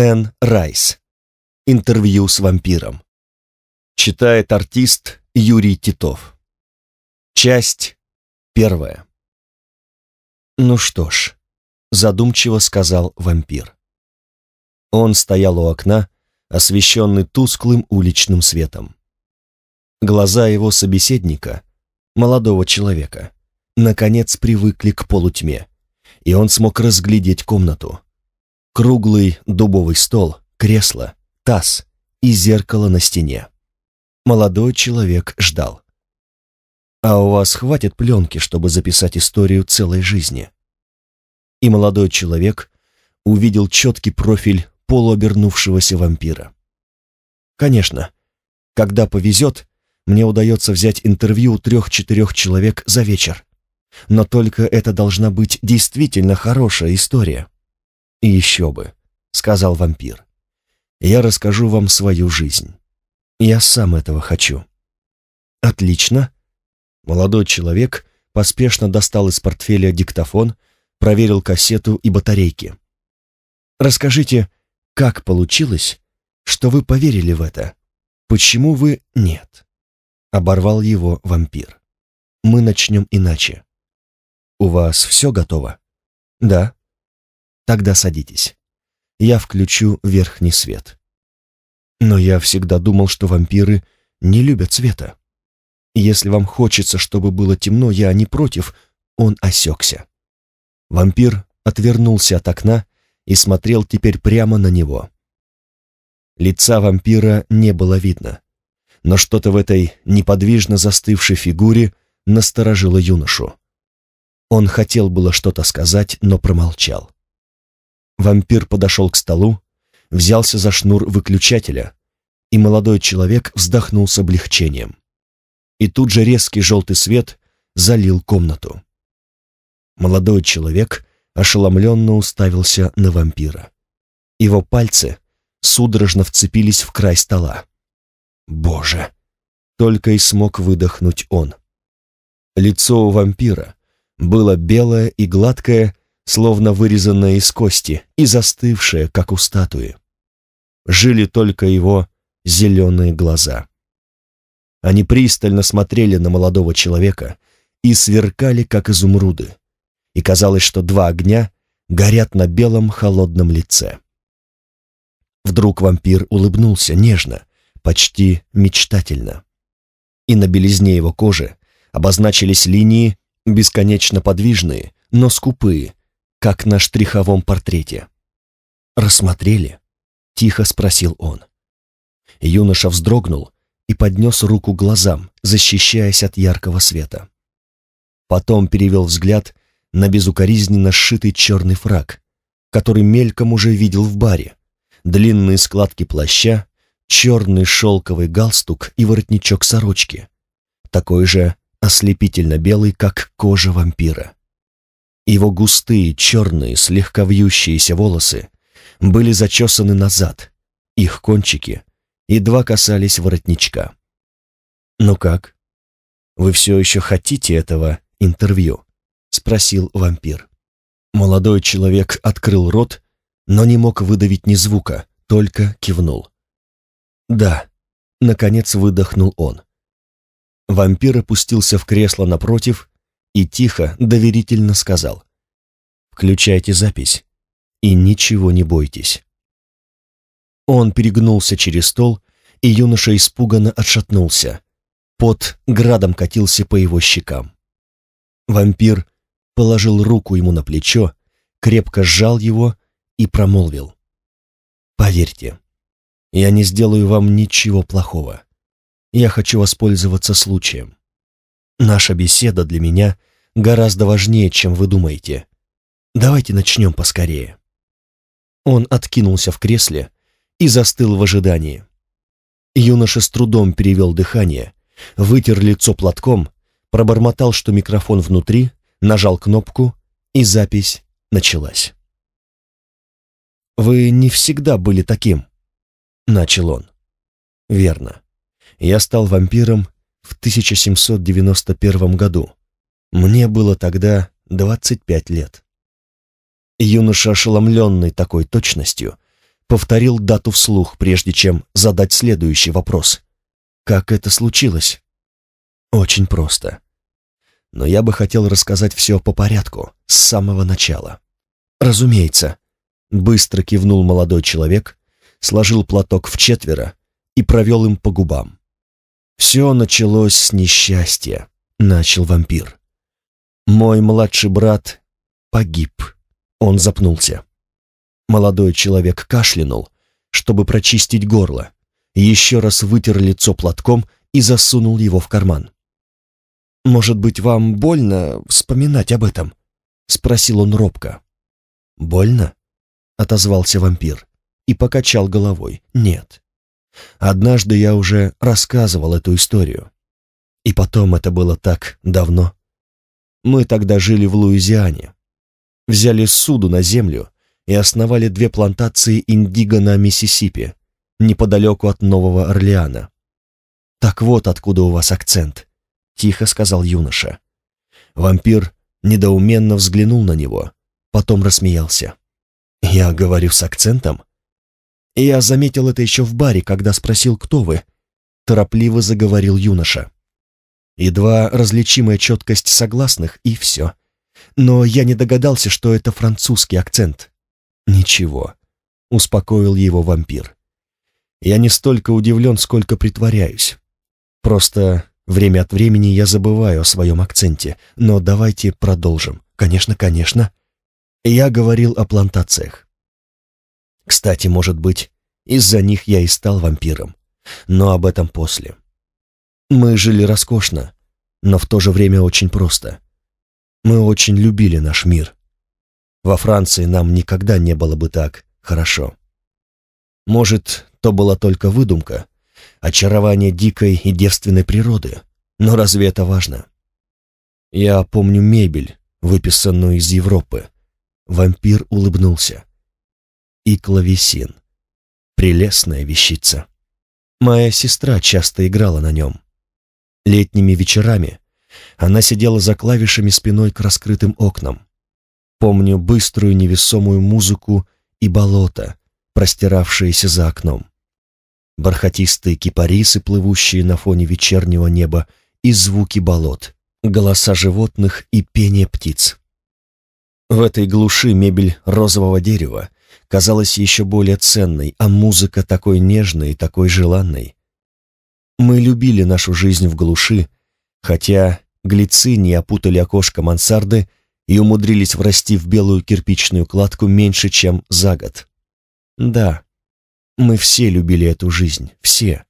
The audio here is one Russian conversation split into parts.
Энн Райс. Интервью с вампиром. Читает артист Юрий Титов. Часть первая. «Ну что ж», — задумчиво сказал вампир. Он стоял у окна, освещенный тусклым уличным светом. Глаза его собеседника, молодого человека, наконец привыкли к полутьме, и он смог разглядеть комнату, Круглый дубовый стол, кресло, таз и зеркало на стене. Молодой человек ждал. «А у вас хватит пленки, чтобы записать историю целой жизни?» И молодой человек увидел четкий профиль полуобернувшегося вампира. «Конечно, когда повезет, мне удается взять интервью у трех-четырех человек за вечер. Но только это должна быть действительно хорошая история. И еще бы, сказал вампир. Я расскажу вам свою жизнь. Я сам этого хочу. Отлично. Молодой человек поспешно достал из портфеля диктофон, проверил кассету и батарейки. Расскажите, как получилось, что вы поверили в это? Почему вы нет? Оборвал его вампир. Мы начнем иначе. У вас все готово? Да, Тогда садитесь. Я включу верхний свет. Но я всегда думал, что вампиры не любят света. Если вам хочется, чтобы было темно, я не против, он осекся. Вампир отвернулся от окна и смотрел теперь прямо на него. Лица вампира не было видно, но что-то в этой неподвижно застывшей фигуре насторожило юношу. Он хотел было что-то сказать, но промолчал. Вампир подошел к столу, взялся за шнур выключателя, и молодой человек вздохнул с облегчением. И тут же резкий желтый свет залил комнату. Молодой человек ошеломленно уставился на вампира. Его пальцы судорожно вцепились в край стола. «Боже!» — только и смог выдохнуть он. Лицо у вампира было белое и гладкое, словно вырезанная из кости и застывшая, как у статуи. Жили только его зеленые глаза. Они пристально смотрели на молодого человека и сверкали, как изумруды, и казалось, что два огня горят на белом холодном лице. Вдруг вампир улыбнулся нежно, почти мечтательно. И на белизне его кожи обозначились линии, бесконечно подвижные, но скупые, как на штриховом портрете. «Рассмотрели?» — тихо спросил он. Юноша вздрогнул и поднес руку глазам, защищаясь от яркого света. Потом перевел взгляд на безукоризненно сшитый черный фраг, который мельком уже видел в баре, длинные складки плаща, черный шелковый галстук и воротничок сорочки, такой же ослепительно белый, как кожа вампира. Его густые, черные, слегка вьющиеся волосы были зачесаны назад, их кончики едва касались воротничка. «Ну как? Вы все еще хотите этого интервью?» — спросил вампир. Молодой человек открыл рот, но не мог выдавить ни звука, только кивнул. «Да», — наконец выдохнул он. Вампир опустился в кресло напротив и тихо, доверительно сказал. «Включайте запись и ничего не бойтесь». Он перегнулся через стол, и юноша испуганно отшатнулся. Пот градом катился по его щекам. Вампир положил руку ему на плечо, крепко сжал его и промолвил. «Поверьте, я не сделаю вам ничего плохого. Я хочу воспользоваться случаем. Наша беседа для меня гораздо важнее, чем вы думаете. Давайте начнем поскорее». Он откинулся в кресле и застыл в ожидании. Юноша с трудом перевел дыхание, вытер лицо платком, пробормотал, что микрофон внутри, нажал кнопку, и запись началась. «Вы не всегда были таким», — начал он. «Верно. Я стал вампиром в 1791 году, мне было тогда 25 лет. Юноша, ошеломленный такой точностью, повторил дату вслух, прежде чем задать следующий вопрос. «Как это случилось?» «Очень просто. Но я бы хотел рассказать все по порядку, с самого начала». «Разумеется», — быстро кивнул молодой человек, сложил платок в четверо и провел им по губам. «Все началось с несчастья», — начал вампир. Мой младший брат погиб. Он запнулся. Молодой человек кашлянул, чтобы прочистить горло, еще раз вытер лицо платком и засунул его в карман. «Может быть, вам больно вспоминать об этом?» — спросил он робко. «Больно?» — отозвался вампир и покачал головой. «Нет. Однажды я уже рассказывал эту историю. И потом это было так давно. Мы тогда жили в Луизиане. Взяли суду на землю и основали две плантации индиго на Миссисипи, неподалеку от Нового Орлеана. «Так вот откуда у вас акцент», — тихо сказал юноша. Вампир недоуменно взглянул на него, потом рассмеялся. «Я говорю с акцентом?» «Я заметил это еще в баре, когда спросил, кто вы», — торопливо заговорил юноша едва различимая четкость согласных и все. Но я не догадался, что это французский акцент. «Ничего», — успокоил его вампир. «Я не столько удивлен, сколько притворяюсь. Просто время от времени я забываю о своем акценте, но давайте продолжим. Конечно, конечно». Я говорил о плантациях. Кстати, может быть, из-за них я и стал вампиром. Но об этом после. Мы жили роскошно, но в то же время очень просто. Мы очень любили наш мир. Во Франции нам никогда не было бы так хорошо. Может, то была только выдумка, очарование дикой и девственной природы, но разве это важно? Я помню мебель, выписанную из Европы. Вампир улыбнулся. И клавесин. Прелестная вещица. Моя сестра часто играла на нем летними вечерами она сидела за клавишами спиной к раскрытым окнам. Помню быструю невесомую музыку и болото, простиравшееся за окном. Бархатистые кипарисы, плывущие на фоне вечернего неба, и звуки болот, голоса животных и пение птиц. В этой глуши мебель розового дерева казалась еще более ценной, а музыка такой нежной и такой желанной. Мы любили нашу жизнь в глуши, хотя глицинии опутали окошко мансарды и умудрились врасти в белую кирпичную кладку меньше, чем за год. Да, мы все любили эту жизнь, все,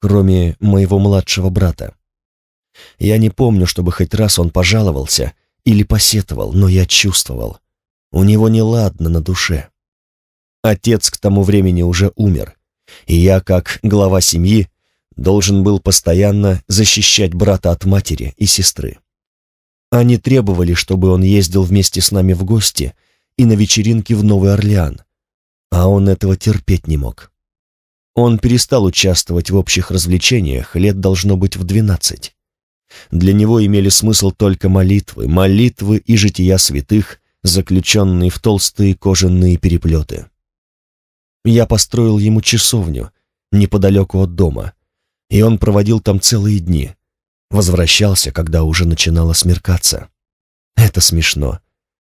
кроме моего младшего брата. Я не помню, чтобы хоть раз он пожаловался или посетовал, но я чувствовал. У него неладно на душе. Отец к тому времени уже умер, и я, как глава семьи, должен был постоянно защищать брата от матери и сестры. Они требовали, чтобы он ездил вместе с нами в гости и на вечеринки в Новый Орлеан, а он этого терпеть не мог. Он перестал участвовать в общих развлечениях, лет должно быть в двенадцать. Для него имели смысл только молитвы, молитвы и жития святых, заключенные в толстые кожаные переплеты. Я построил ему часовню неподалеку от дома, и он проводил там целые дни. Возвращался, когда уже начинало смеркаться. Это смешно.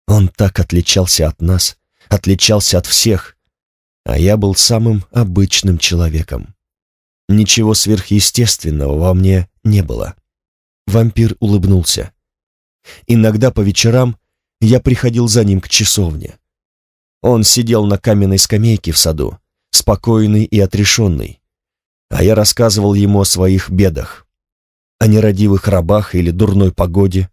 Он так отличался от нас, отличался от всех, а я был самым обычным человеком. Ничего сверхъестественного во мне не было. Вампир улыбнулся. Иногда по вечерам я приходил за ним к часовне. Он сидел на каменной скамейке в саду, спокойный и отрешенный, а я рассказывал ему о своих бедах, о нерадивых рабах или дурной погоде,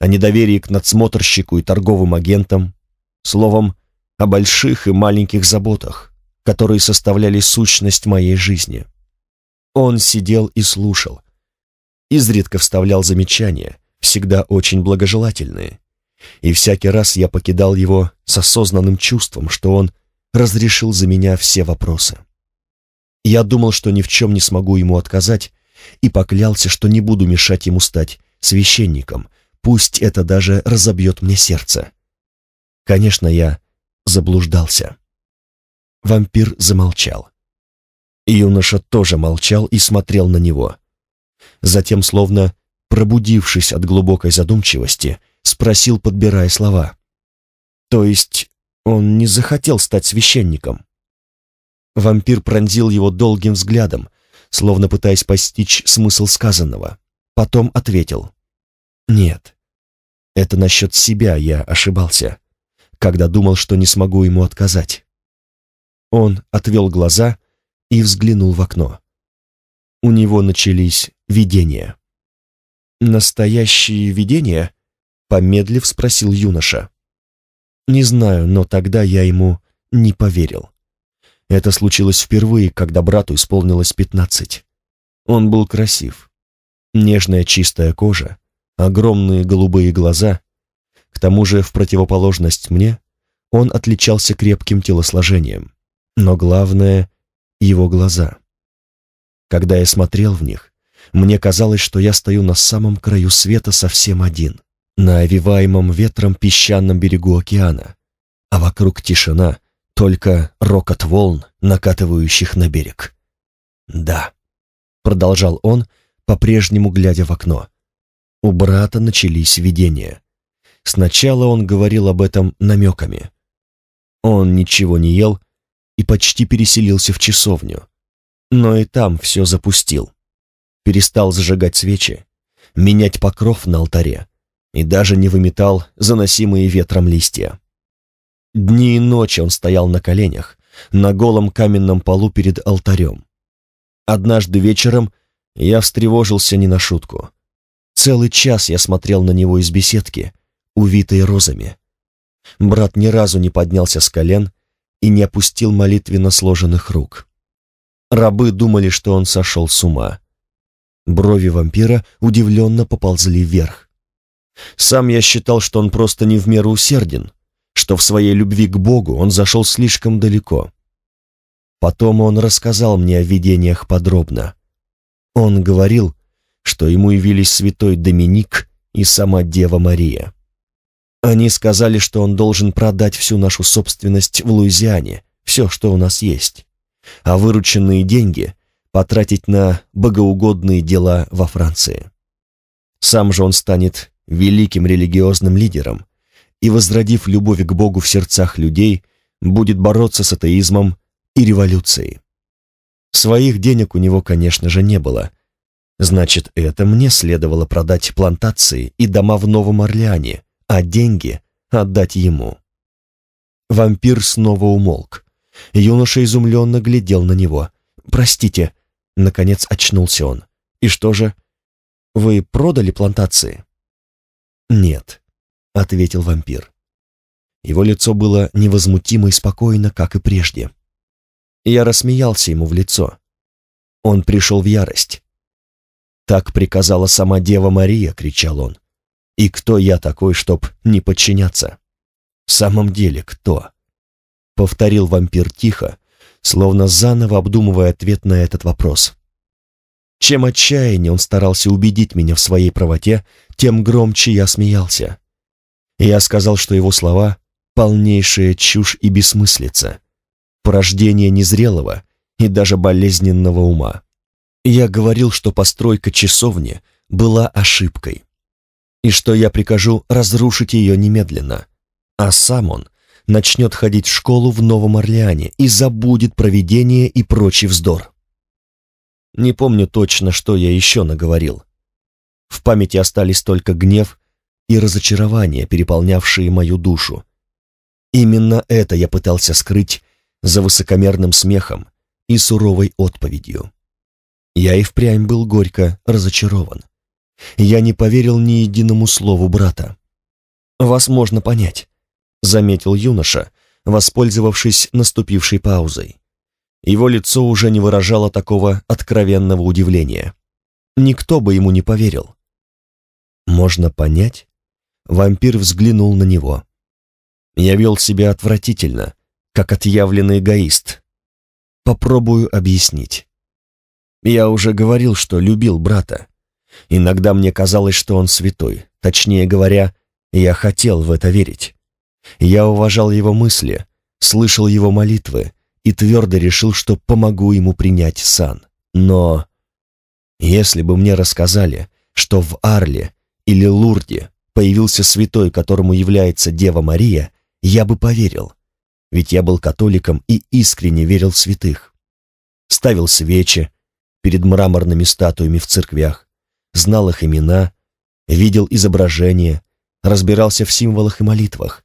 о недоверии к надсмотрщику и торговым агентам, словом, о больших и маленьких заботах, которые составляли сущность моей жизни. Он сидел и слушал, изредка вставлял замечания, всегда очень благожелательные, и всякий раз я покидал его с осознанным чувством, что он разрешил за меня все вопросы. Я думал, что ни в чем не смогу ему отказать, и поклялся, что не буду мешать ему стать священником, пусть это даже разобьет мне сердце. Конечно, я заблуждался. Вампир замолчал. Юноша тоже молчал и смотрел на него. Затем, словно пробудившись от глубокой задумчивости, спросил, подбирая слова. «То есть он не захотел стать священником?» Вампир пронзил его долгим взглядом, словно пытаясь постичь смысл сказанного. Потом ответил. «Нет, это насчет себя я ошибался, когда думал, что не смогу ему отказать». Он отвел глаза и взглянул в окно. У него начались видения. «Настоящие видения?» — помедлив спросил юноша. «Не знаю, но тогда я ему не поверил. Это случилось впервые, когда брату исполнилось пятнадцать. Он был красив. Нежная чистая кожа, огромные голубые глаза. К тому же, в противоположность мне, он отличался крепким телосложением. Но главное — его глаза. Когда я смотрел в них, мне казалось, что я стою на самом краю света совсем один, на овиваемом ветром песчаном берегу океана, а вокруг тишина — только рокот волн, накатывающих на берег. «Да», — продолжал он, по-прежнему глядя в окно. У брата начались видения. Сначала он говорил об этом намеками. Он ничего не ел и почти переселился в часовню. Но и там все запустил. Перестал зажигать свечи, менять покров на алтаре и даже не выметал заносимые ветром листья. Дни и ночи он стоял на коленях, на голом каменном полу перед алтарем. Однажды вечером я встревожился не на шутку. Целый час я смотрел на него из беседки, увитой розами. Брат ни разу не поднялся с колен и не опустил молитвенно сложенных рук. Рабы думали, что он сошел с ума. Брови вампира удивленно поползли вверх. Сам я считал, что он просто не в меру усерден, что в своей любви к Богу он зашел слишком далеко. Потом он рассказал мне о видениях подробно. Он говорил, что ему явились святой Доминик и сама Дева Мария. Они сказали, что он должен продать всю нашу собственность в Луизиане, все, что у нас есть, а вырученные деньги потратить на богоугодные дела во Франции. Сам же он станет великим религиозным лидером – и, возродив любовь к Богу в сердцах людей, будет бороться с атеизмом и революцией. Своих денег у него, конечно же, не было. Значит, это мне следовало продать плантации и дома в Новом Орлеане, а деньги отдать ему. Вампир снова умолк. Юноша изумленно глядел на него. «Простите», — наконец очнулся он. «И что же? Вы продали плантации?» «Нет», — ответил вампир. Его лицо было невозмутимо и спокойно, как и прежде. Я рассмеялся ему в лицо. Он пришел в ярость. «Так приказала сама Дева Мария», — кричал он. «И кто я такой, чтоб не подчиняться?» «В самом деле, кто?» — повторил вампир тихо, словно заново обдумывая ответ на этот вопрос. Чем отчаяннее он старался убедить меня в своей правоте, тем громче я смеялся. Я сказал, что его слова — полнейшая чушь и бессмыслица, порождение незрелого и даже болезненного ума. Я говорил, что постройка часовни была ошибкой, и что я прикажу разрушить ее немедленно, а сам он начнет ходить в школу в Новом Орлеане и забудет проведение и прочий вздор. Не помню точно, что я еще наговорил. В памяти остались только гнев и разочарование, переполнявшие мою душу. Именно это я пытался скрыть за высокомерным смехом и суровой отповедью. Я и впрямь был горько разочарован. Я не поверил ни единому слову брата. «Вас можно понять», — заметил юноша, воспользовавшись наступившей паузой. Его лицо уже не выражало такого откровенного удивления. Никто бы ему не поверил. «Можно понять?» Вампир взглянул на него. «Я вел себя отвратительно, как отъявленный эгоист. Попробую объяснить. Я уже говорил, что любил брата. Иногда мне казалось, что он святой. Точнее говоря, я хотел в это верить. Я уважал его мысли, слышал его молитвы и твердо решил, что помогу ему принять сан. Но если бы мне рассказали, что в Арле или Лурде появился святой, которому является Дева Мария, я бы поверил, ведь я был католиком и искренне верил в святых. Ставил свечи перед мраморными статуями в церквях, знал их имена, видел изображения, разбирался в символах и молитвах.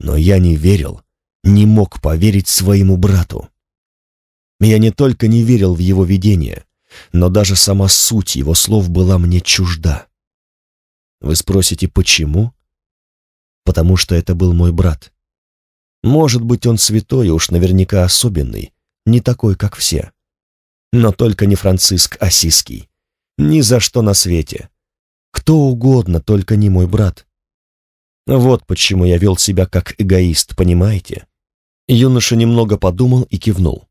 Но я не верил, не мог поверить своему брату. Я не только не верил в его видение, но даже сама суть его слов была мне чужда. Вы спросите, почему? Потому что это был мой брат. Может быть, он святой, уж наверняка особенный, не такой, как все. Но только не Франциск Осиский. А Ни за что на свете. Кто угодно, только не мой брат. Вот почему я вел себя как эгоист, понимаете? Юноша немного подумал и кивнул.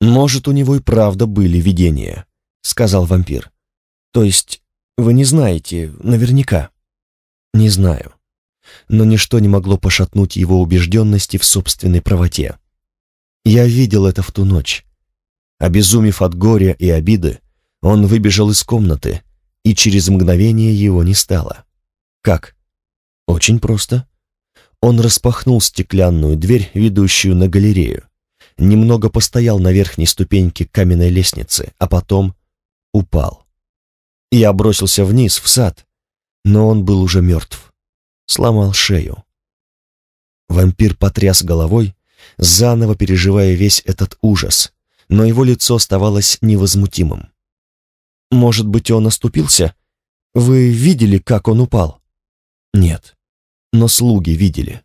«Может, у него и правда были видения», — сказал вампир. «То есть вы не знаете, наверняка. Не знаю. Но ничто не могло пошатнуть его убежденности в собственной правоте. Я видел это в ту ночь. Обезумев от горя и обиды, он выбежал из комнаты, и через мгновение его не стало. Как? Очень просто. Он распахнул стеклянную дверь, ведущую на галерею, немного постоял на верхней ступеньке каменной лестницы, а потом упал и я бросился вниз, в сад. Но он был уже мертв. Сломал шею. Вампир потряс головой, заново переживая весь этот ужас, но его лицо оставалось невозмутимым. «Может быть, он оступился? Вы видели, как он упал?» «Нет, но слуги видели.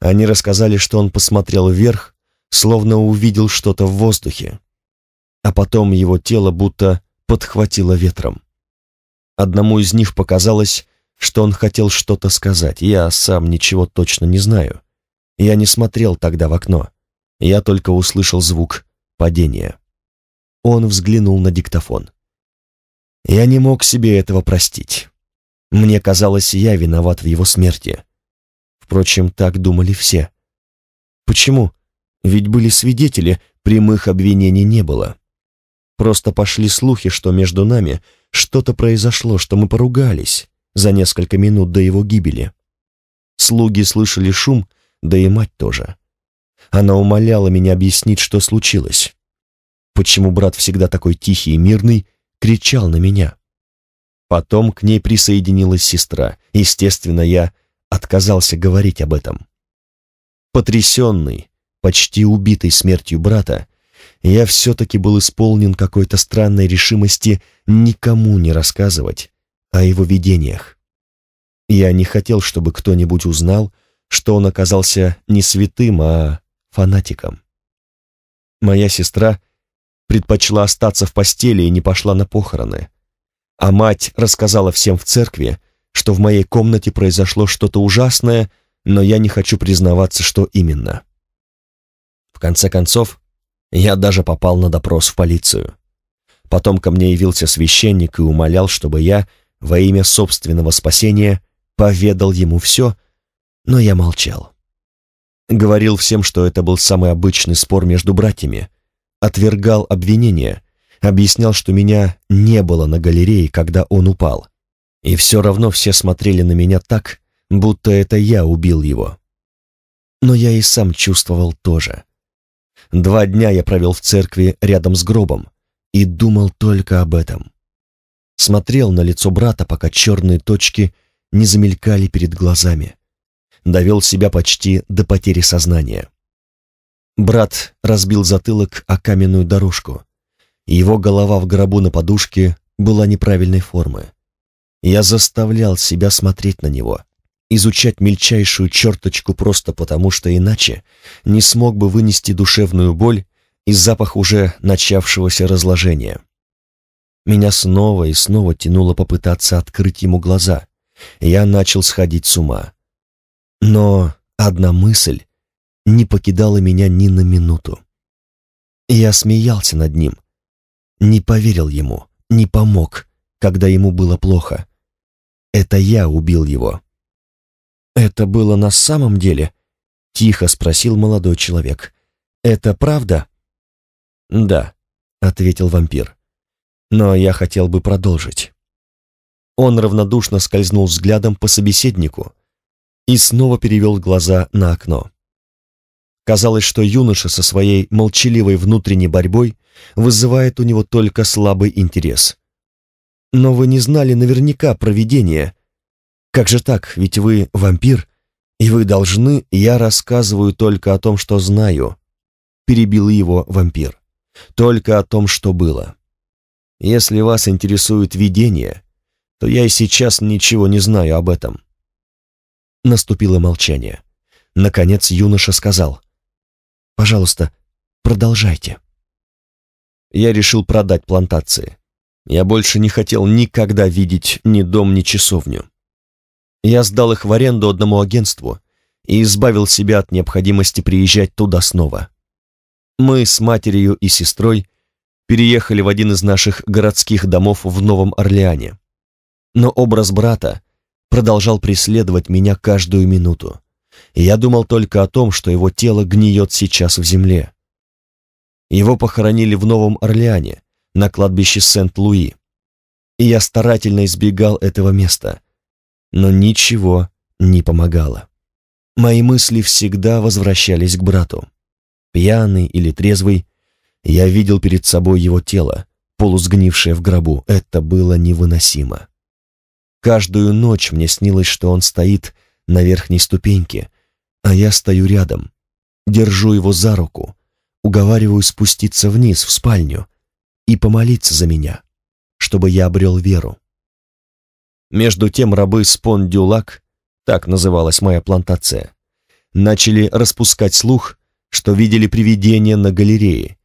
Они рассказали, что он посмотрел вверх, словно увидел что-то в воздухе, а потом его тело будто подхватило ветром. Одному из них показалось, что он хотел что-то сказать. Я сам ничего точно не знаю. Я не смотрел тогда в окно. Я только услышал звук падения. Он взглянул на диктофон. Я не мог себе этого простить. Мне казалось, я виноват в его смерти. Впрочем, так думали все. Почему? Ведь были свидетели, прямых обвинений не было. Просто пошли слухи, что между нами что-то произошло, что мы поругались за несколько минут до его гибели. Слуги слышали шум, да и мать тоже. Она умоляла меня объяснить, что случилось. Почему брат всегда такой тихий и мирный, кричал на меня. Потом к ней присоединилась сестра. Естественно, я отказался говорить об этом. Потрясенный, почти убитый смертью брата, я все-таки был исполнен какой-то странной решимости никому не рассказывать о его видениях. Я не хотел, чтобы кто-нибудь узнал, что он оказался не святым, а фанатиком. Моя сестра предпочла остаться в постели и не пошла на похороны, а мать рассказала всем в церкви, что в моей комнате произошло что-то ужасное, но я не хочу признаваться, что именно. В конце концов, я даже попал на допрос в полицию. Потом ко мне явился священник и умолял, чтобы я, во имя собственного спасения, поведал ему все, но я молчал. Говорил всем, что это был самый обычный спор между братьями, отвергал обвинения, объяснял, что меня не было на галерее, когда он упал. И все равно все смотрели на меня так, будто это я убил его. Но я и сам чувствовал тоже. Два дня я провел в церкви рядом с гробом и думал только об этом. Смотрел на лицо брата, пока черные точки не замелькали перед глазами. Довел себя почти до потери сознания. Брат разбил затылок о каменную дорожку. Его голова в гробу на подушке была неправильной формы. Я заставлял себя смотреть на него, изучать мельчайшую черточку просто потому, что иначе не смог бы вынести душевную боль и запах уже начавшегося разложения. Меня снова и снова тянуло попытаться открыть ему глаза. Я начал сходить с ума. Но одна мысль не покидала меня ни на минуту. Я смеялся над ним. Не поверил ему, не помог, когда ему было плохо. Это я убил его. «Это было на самом деле?» — тихо спросил молодой человек. «Это правда?» «Да», — ответил вампир. «Но я хотел бы продолжить». Он равнодушно скользнул взглядом по собеседнику и снова перевел глаза на окно. Казалось, что юноша со своей молчаливой внутренней борьбой вызывает у него только слабый интерес. «Но вы не знали наверняка проведения. Как же так, ведь вы вампир, и вы должны, я рассказываю только о том, что знаю, перебил его вампир. Только о том, что было. Если вас интересует видение, то я и сейчас ничего не знаю об этом. Наступило молчание. Наконец юноша сказал: "Пожалуйста, продолжайте". Я решил продать плантации. Я больше не хотел никогда видеть ни дом, ни часовню. Я сдал их в аренду одному агентству и избавил себя от необходимости приезжать туда снова. Мы с матерью и сестрой переехали в один из наших городских домов в Новом Орлеане. Но образ брата продолжал преследовать меня каждую минуту, я думал только о том, что его тело гниет сейчас в земле. Его похоронили в Новом Орлеане, на кладбище Сент-Луи, и я старательно избегал этого места, но ничего не помогало. Мои мысли всегда возвращались к брату. Пьяный или трезвый, я видел перед собой его тело, полусгнившее в гробу. Это было невыносимо. Каждую ночь мне снилось, что он стоит на верхней ступеньке, а я стою рядом, держу его за руку, уговариваю спуститься вниз, в спальню, и помолиться за меня, чтобы я обрел веру. Между тем рабы Спондюлак, так называлась моя плантация, начали распускать слух, что видели привидения на галерее,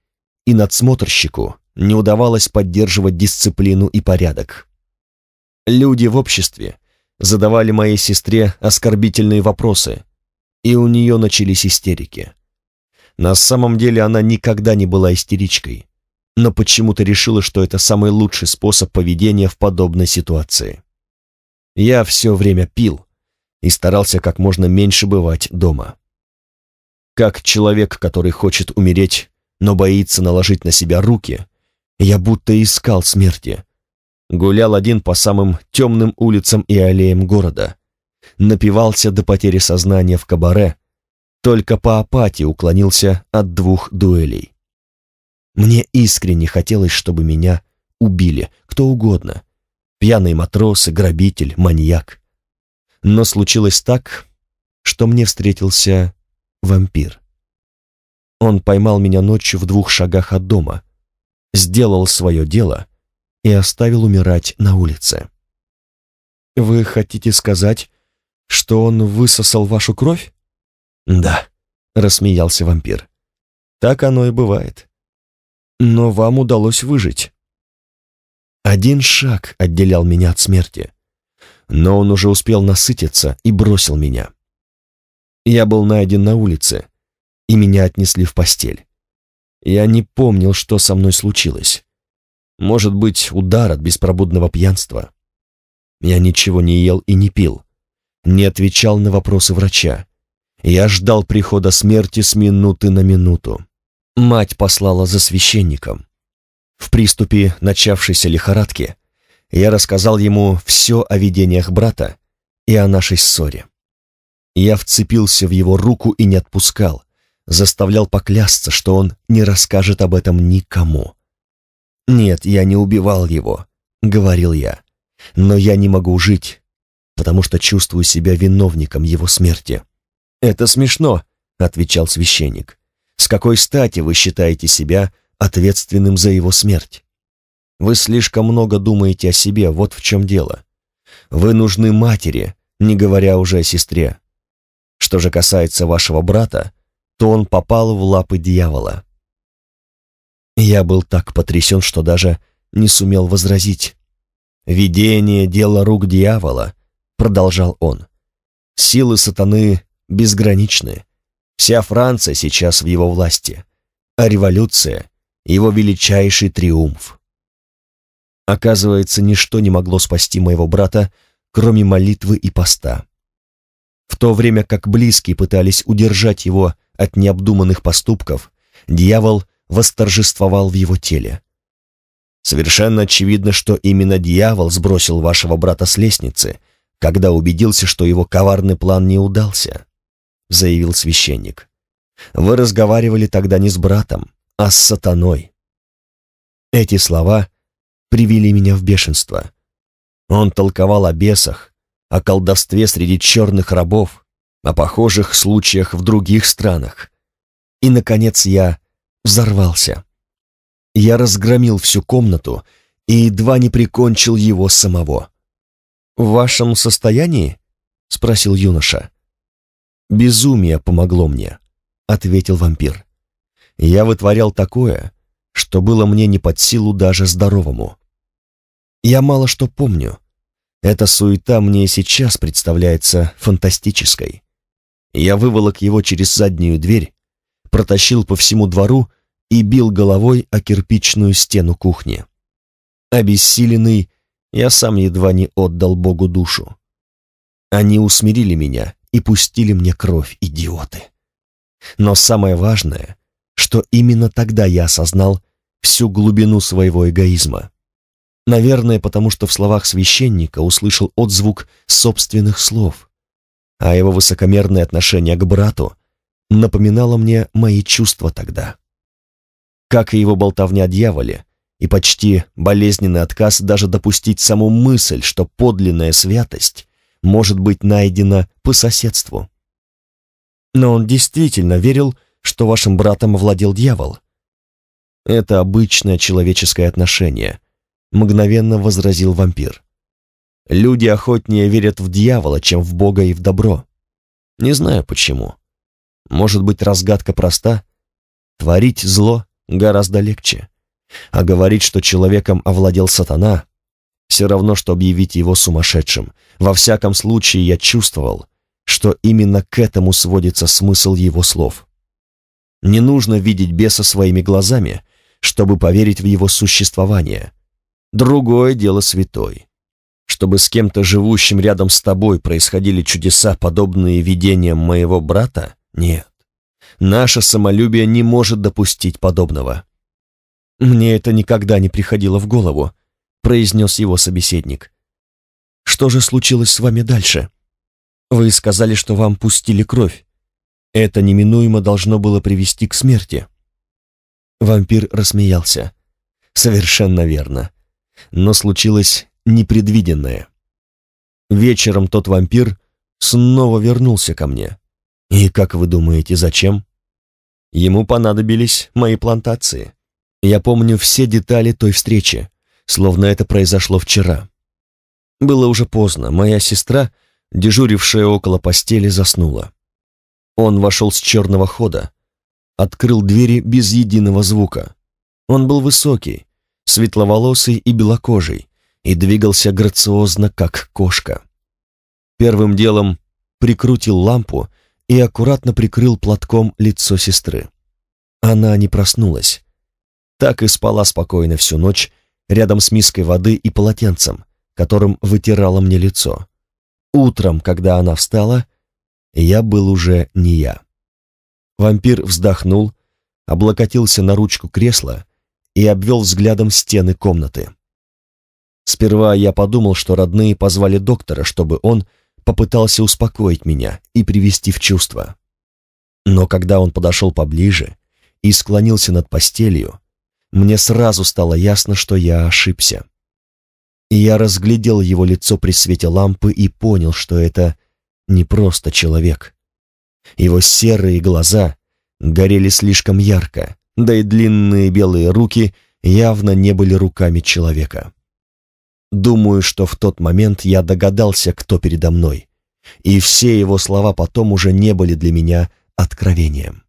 и надсмотрщику не удавалось поддерживать дисциплину и порядок. Люди в обществе задавали моей сестре оскорбительные вопросы, и у нее начались истерики. На самом деле она никогда не была истеричкой, но почему-то решила, что это самый лучший способ поведения в подобной ситуации. Я все время пил и старался как можно меньше бывать дома. Как человек, который хочет умереть, но боится наложить на себя руки, я будто искал смерти. Гулял один по самым темным улицам и аллеям города. Напивался до потери сознания в кабаре, только по апатии уклонился от двух дуэлей. Мне искренне хотелось, чтобы меня убили, кто угодно, пьяные матросы, грабитель, маньяк. Но случилось так, что мне встретился вампир. Он поймал меня ночью в двух шагах от дома, сделал свое дело и оставил умирать на улице. «Вы хотите сказать, что он высосал вашу кровь?» «Да», — рассмеялся вампир. «Так оно и бывает. Но вам удалось выжить». Один шаг отделял меня от смерти. Но он уже успел насытиться и бросил меня. Я был найден на улице, и меня отнесли в постель. Я не помнил, что со мной случилось. Может быть, удар от беспробудного пьянства. Я ничего не ел и не пил. Не отвечал на вопросы врача. Я ждал прихода смерти с минуты на минуту. Мать послала за священником. В приступе начавшейся лихорадки я рассказал ему все о видениях брата и о нашей ссоре. Я вцепился в его руку и не отпускал, заставлял поклясться, что он не расскажет об этом никому. «Нет, я не убивал его», — говорил я, — «но я не могу жить, потому что чувствую себя виновником его смерти». «Это смешно», — отвечал священник. «С какой стати вы считаете себя ответственным за его смерть. Вы слишком много думаете о себе, вот в чем дело. Вы нужны матери, не говоря уже о сестре. Что же касается вашего брата, то он попал в лапы дьявола. Я был так потрясен, что даже не сумел возразить. «Видение — дело рук дьявола», — продолжал он. «Силы сатаны безграничны. Вся Франция сейчас в его власти, а революция его величайший триумф. Оказывается, ничто не могло спасти моего брата, кроме молитвы и поста. В то время как близкие пытались удержать его от необдуманных поступков, дьявол восторжествовал в его теле. Совершенно очевидно, что именно дьявол сбросил вашего брата с лестницы, когда убедился, что его коварный план не удался, заявил священник. Вы разговаривали тогда не с братом, а с сатаной. Эти слова привели меня в бешенство. Он толковал о бесах, о колдовстве среди черных рабов, о похожих случаях в других странах. И, наконец, я взорвался. Я разгромил всю комнату и едва не прикончил его самого. «В вашем состоянии?» — спросил юноша. «Безумие помогло мне», — ответил вампир. Я вытворял такое, что было мне не под силу даже здоровому. Я мало что помню. Эта суета мне сейчас представляется фантастической. Я выволок его через заднюю дверь, протащил по всему двору и бил головой о кирпичную стену кухни. Обессиленный, я сам едва не отдал Богу душу. Они усмирили меня и пустили мне кровь, идиоты. Но самое важное, что именно тогда я осознал всю глубину своего эгоизма. Наверное, потому что в словах священника услышал отзвук собственных слов, а его высокомерное отношение к брату напоминало мне мои чувства тогда. Как и его болтовня о дьяволе, и почти болезненный отказ даже допустить саму мысль, что подлинная святость может быть найдена по соседству. Но он действительно верил, что что вашим братом владел дьявол». «Это обычное человеческое отношение», — мгновенно возразил вампир. «Люди охотнее верят в дьявола, чем в Бога и в добро. Не знаю почему. Может быть, разгадка проста? Творить зло гораздо легче. А говорить, что человеком овладел сатана, все равно, что объявить его сумасшедшим. Во всяком случае, я чувствовал, что именно к этому сводится смысл его слов. Не нужно видеть беса своими глазами, чтобы поверить в его существование. Другое дело святой. Чтобы с кем-то живущим рядом с тобой происходили чудеса, подобные видениям моего брата? Нет. Наше самолюбие не может допустить подобного. «Мне это никогда не приходило в голову», — произнес его собеседник. «Что же случилось с вами дальше? Вы сказали, что вам пустили кровь. Это неминуемо должно было привести к смерти. Вампир рассмеялся. Совершенно верно. Но случилось непредвиденное. Вечером тот вампир снова вернулся ко мне. И как вы думаете, зачем? Ему понадобились мои плантации. Я помню все детали той встречи, словно это произошло вчера. Было уже поздно, моя сестра, дежурившая около постели, заснула. Он вошел с черного хода, открыл двери без единого звука. Он был высокий, светловолосый и белокожий, и двигался грациозно, как кошка. Первым делом прикрутил лампу и аккуратно прикрыл платком лицо сестры. Она не проснулась. Так и спала спокойно всю ночь, рядом с миской воды и полотенцем, которым вытирала мне лицо. Утром, когда она встала, я был уже не я. Вампир вздохнул, облокотился на ручку кресла и обвел взглядом стены комнаты. Сперва я подумал, что родные позвали доктора, чтобы он попытался успокоить меня и привести в чувство. Но когда он подошел поближе и склонился над постелью, мне сразу стало ясно, что я ошибся. И я разглядел его лицо при свете лампы и понял, что это не просто человек. Его серые глаза горели слишком ярко, да и длинные белые руки явно не были руками человека. Думаю, что в тот момент я догадался, кто передо мной, и все его слова потом уже не были для меня откровением.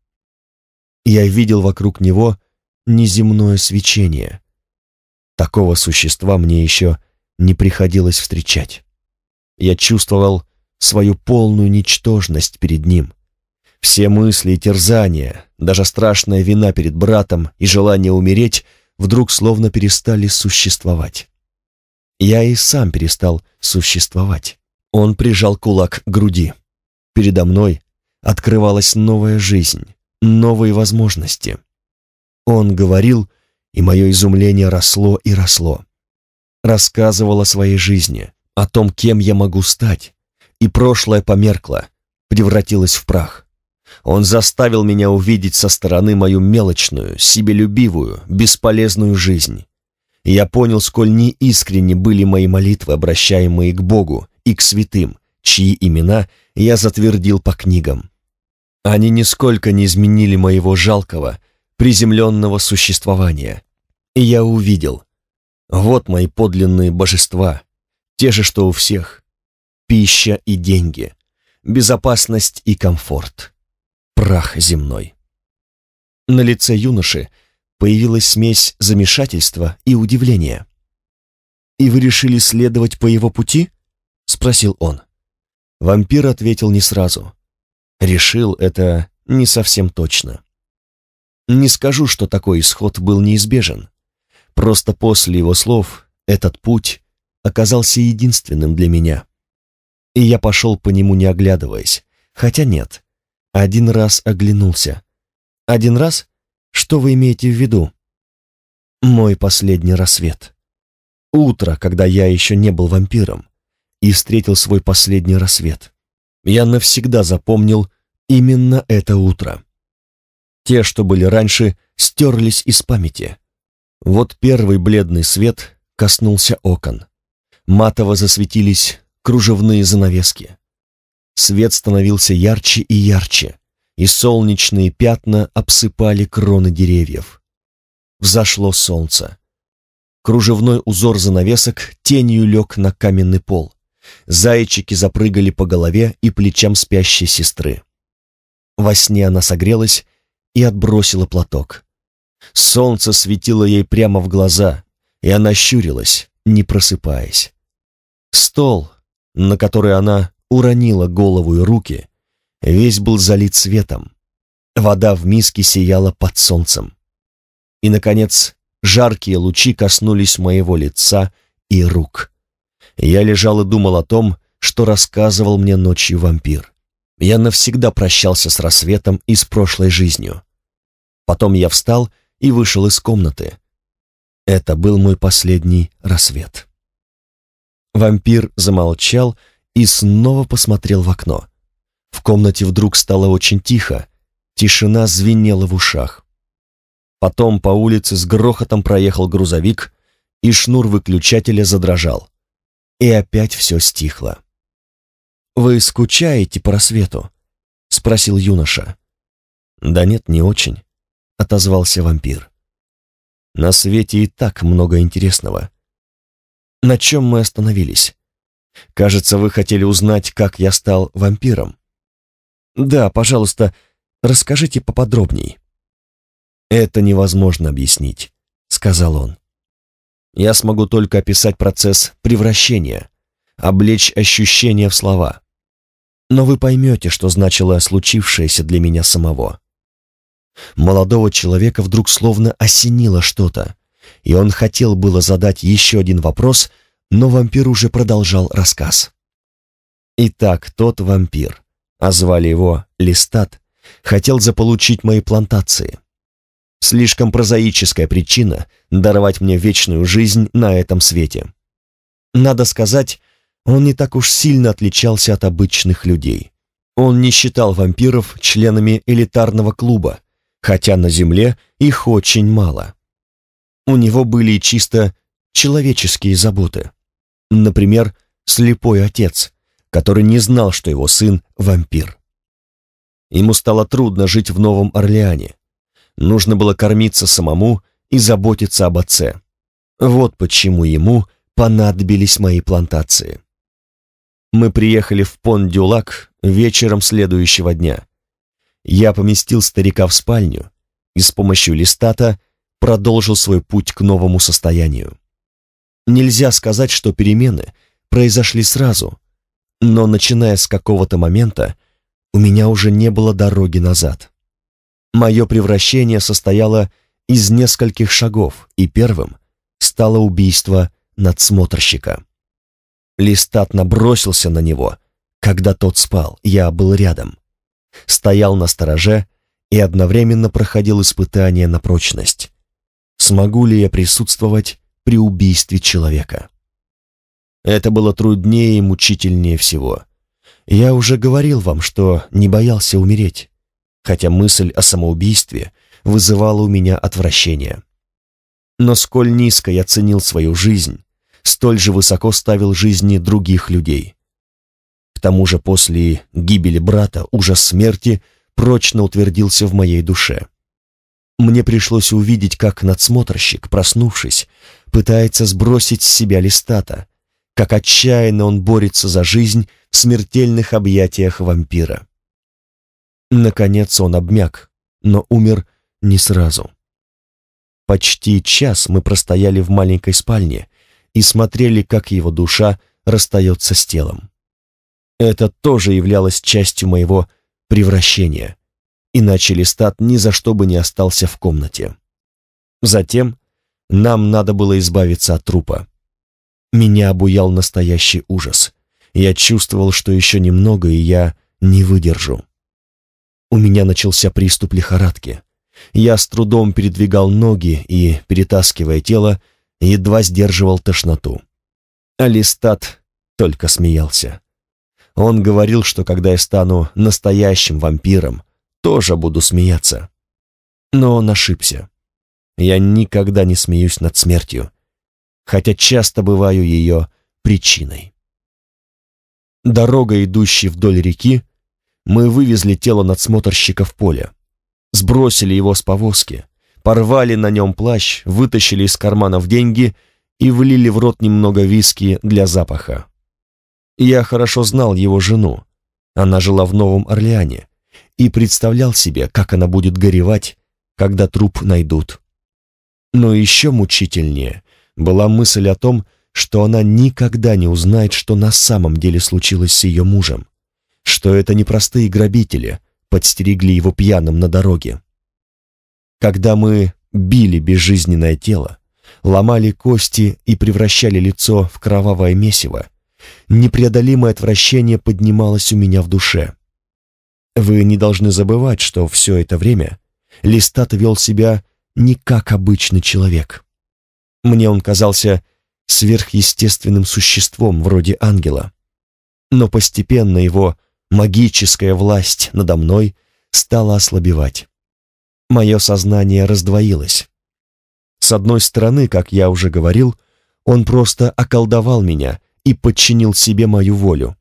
Я видел вокруг него неземное свечение. Такого существа мне еще не приходилось встречать. Я чувствовал, свою полную ничтожность перед ним. Все мысли и терзания, даже страшная вина перед братом и желание умереть вдруг словно перестали существовать. Я и сам перестал существовать. Он прижал кулак к груди. Передо мной открывалась новая жизнь, новые возможности. Он говорил, и мое изумление росло и росло. Рассказывал о своей жизни, о том, кем я могу стать, и прошлое померкло, превратилось в прах. Он заставил меня увидеть со стороны мою мелочную, себелюбивую, бесполезную жизнь. Я понял, сколь неискренни были мои молитвы, обращаемые к Богу и к святым, чьи имена я затвердил по книгам. Они нисколько не изменили моего жалкого, приземленного существования. И я увидел. Вот мои подлинные божества, те же, что у всех, пища и деньги, безопасность и комфорт, прах земной. На лице юноши появилась смесь замешательства и удивления. «И вы решили следовать по его пути?» — спросил он. Вампир ответил не сразу. Решил это не совсем точно. Не скажу, что такой исход был неизбежен. Просто после его слов этот путь оказался единственным для меня и я пошел по нему, не оглядываясь. Хотя нет, один раз оглянулся. Один раз? Что вы имеете в виду? Мой последний рассвет. Утро, когда я еще не был вампиром, и встретил свой последний рассвет. Я навсегда запомнил именно это утро. Те, что были раньше, стерлись из памяти. Вот первый бледный свет коснулся окон. Матово засветились кружевные занавески. Свет становился ярче и ярче, и солнечные пятна обсыпали кроны деревьев. Взошло солнце. Кружевной узор занавесок тенью лег на каменный пол. Зайчики запрыгали по голове и плечам спящей сестры. Во сне она согрелась и отбросила платок. Солнце светило ей прямо в глаза, и она щурилась, не просыпаясь. Стол, на который она уронила голову и руки, весь был залит светом. Вода в миске сияла под солнцем. И, наконец, жаркие лучи коснулись моего лица и рук. Я лежал и думал о том, что рассказывал мне ночью вампир. Я навсегда прощался с рассветом и с прошлой жизнью. Потом я встал и вышел из комнаты. Это был мой последний рассвет. Вампир замолчал и снова посмотрел в окно. В комнате вдруг стало очень тихо, тишина звенела в ушах. Потом по улице с грохотом проехал грузовик, и шнур выключателя задрожал. И опять все стихло. «Вы скучаете по рассвету?» — спросил юноша. «Да нет, не очень», — отозвался вампир. «На свете и так много интересного на чем мы остановились? Кажется, вы хотели узнать, как я стал вампиром. Да, пожалуйста, расскажите поподробней. Это невозможно объяснить, сказал он. Я смогу только описать процесс превращения, облечь ощущения в слова. Но вы поймете, что значило случившееся для меня самого. Молодого человека вдруг словно осенило что-то. И он хотел было задать еще один вопрос, но вампир уже продолжал рассказ. Итак, тот вампир, а звали его Листат, хотел заполучить мои плантации. Слишком прозаическая причина даровать мне вечную жизнь на этом свете. Надо сказать, он не так уж сильно отличался от обычных людей. Он не считал вампиров членами элитарного клуба, хотя на Земле их очень мало у него были чисто человеческие заботы. Например, слепой отец, который не знал, что его сын — вампир. Ему стало трудно жить в Новом Орлеане. Нужно было кормиться самому и заботиться об отце. Вот почему ему понадобились мои плантации. Мы приехали в Пон-Дюлак вечером следующего дня. Я поместил старика в спальню и с помощью листата — продолжил свой путь к новому состоянию. Нельзя сказать, что перемены произошли сразу, но начиная с какого-то момента у меня уже не было дороги назад. Мое превращение состояло из нескольких шагов, и первым стало убийство надсмотрщика. Листат набросился на него, когда тот спал, я был рядом. Стоял на стороже и одновременно проходил испытание на прочность смогу ли я присутствовать при убийстве человека. Это было труднее и мучительнее всего. Я уже говорил вам, что не боялся умереть, хотя мысль о самоубийстве вызывала у меня отвращение. Но сколь низко я ценил свою жизнь, столь же высоко ставил жизни других людей. К тому же после гибели брата ужас смерти прочно утвердился в моей душе. Мне пришлось увидеть, как надсмотрщик, проснувшись, пытается сбросить с себя листата, как отчаянно он борется за жизнь в смертельных объятиях вампира. Наконец он обмяк, но умер не сразу. Почти час мы простояли в маленькой спальне и смотрели, как его душа расстается с телом. Это тоже являлось частью моего превращения иначе Листат ни за что бы не остался в комнате. Затем нам надо было избавиться от трупа. Меня обуял настоящий ужас. Я чувствовал, что еще немного, и я не выдержу. У меня начался приступ лихорадки. Я с трудом передвигал ноги и, перетаскивая тело, едва сдерживал тошноту. Алистат только смеялся. Он говорил, что когда я стану настоящим вампиром, тоже буду смеяться. Но он ошибся. Я никогда не смеюсь над смертью, хотя часто бываю ее причиной. Дорога, идущая вдоль реки, мы вывезли тело надсмотрщика в поле, сбросили его с повозки, порвали на нем плащ, вытащили из карманов деньги и влили в рот немного виски для запаха. Я хорошо знал его жену. Она жила в Новом Орлеане, и представлял себе, как она будет горевать, когда труп найдут. Но еще мучительнее была мысль о том, что она никогда не узнает, что на самом деле случилось с ее мужем, что это непростые грабители подстерегли его пьяным на дороге. Когда мы били безжизненное тело, ломали кости и превращали лицо в кровавое месиво, непреодолимое отвращение поднималось у меня в душе. Вы не должны забывать, что все это время Листат вел себя не как обычный человек. Мне он казался сверхъестественным существом вроде ангела. Но постепенно его магическая власть надо мной стала ослабевать. Мое сознание раздвоилось. С одной стороны, как я уже говорил, он просто околдовал меня и подчинил себе мою волю.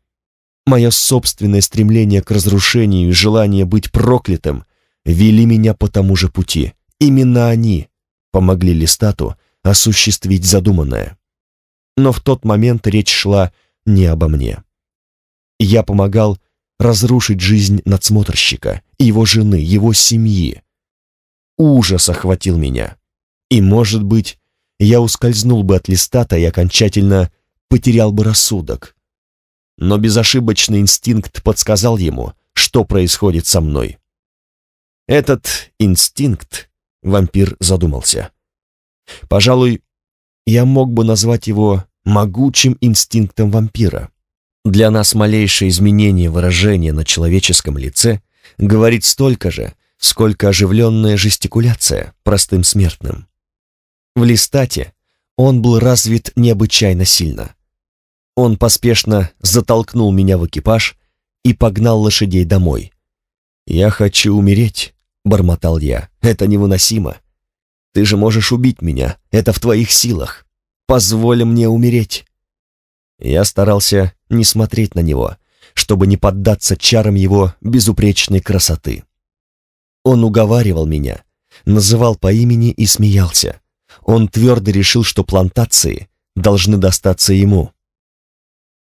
Мое собственное стремление к разрушению и желание быть проклятым вели меня по тому же пути. Именно они помогли Листату осуществить задуманное. Но в тот момент речь шла не обо мне. Я помогал разрушить жизнь надсмотрщика, его жены, его семьи. Ужас охватил меня. И, может быть, я ускользнул бы от Листата и окончательно потерял бы рассудок, но безошибочный инстинкт подсказал ему, что происходит со мной. Этот инстинкт, вампир задумался. Пожалуй, я мог бы назвать его могучим инстинктом вампира. Для нас малейшее изменение выражения на человеческом лице говорит столько же, сколько оживленная жестикуляция простым смертным. В листате он был развит необычайно сильно. Он поспешно затолкнул меня в экипаж и погнал лошадей домой. «Я хочу умереть», — бормотал я. «Это невыносимо. Ты же можешь убить меня. Это в твоих силах. Позволь мне умереть». Я старался не смотреть на него, чтобы не поддаться чарам его безупречной красоты. Он уговаривал меня, называл по имени и смеялся. Он твердо решил, что плантации должны достаться ему.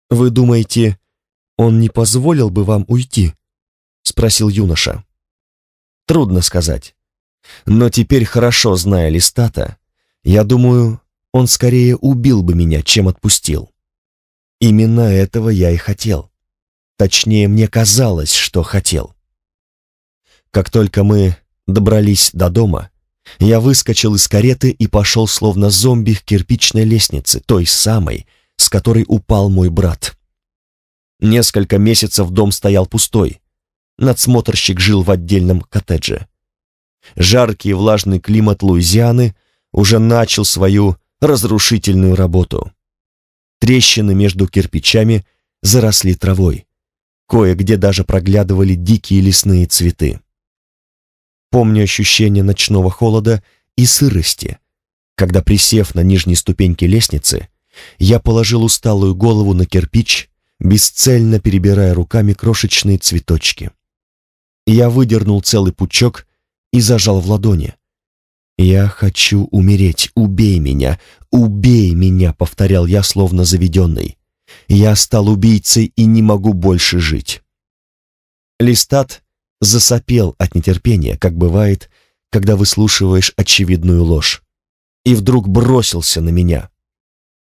«Вы думаете, он не позволил бы вам уйти?» — спросил юноша. «Трудно сказать. Но теперь, хорошо зная Листата, я думаю, он скорее убил бы меня, чем отпустил. Именно этого я и хотел. Точнее, мне казалось, что хотел. Как только мы добрались до дома, я выскочил из кареты и пошел словно зомби к кирпичной лестнице, той самой, с которой упал мой брат. Несколько месяцев дом стоял пустой. Надсмотрщик жил в отдельном коттедже. Жаркий и влажный климат Луизианы уже начал свою разрушительную работу. Трещины между кирпичами заросли травой. Кое-где даже проглядывали дикие лесные цветы. Помню ощущение ночного холода и сырости, когда, присев на нижней ступеньке лестницы, я положил усталую голову на кирпич, бесцельно перебирая руками крошечные цветочки. Я выдернул целый пучок и зажал в ладони. «Я хочу умереть, убей меня, убей меня», — повторял я, словно заведенный. «Я стал убийцей и не могу больше жить». Листат засопел от нетерпения, как бывает, когда выслушиваешь очевидную ложь, и вдруг бросился на меня —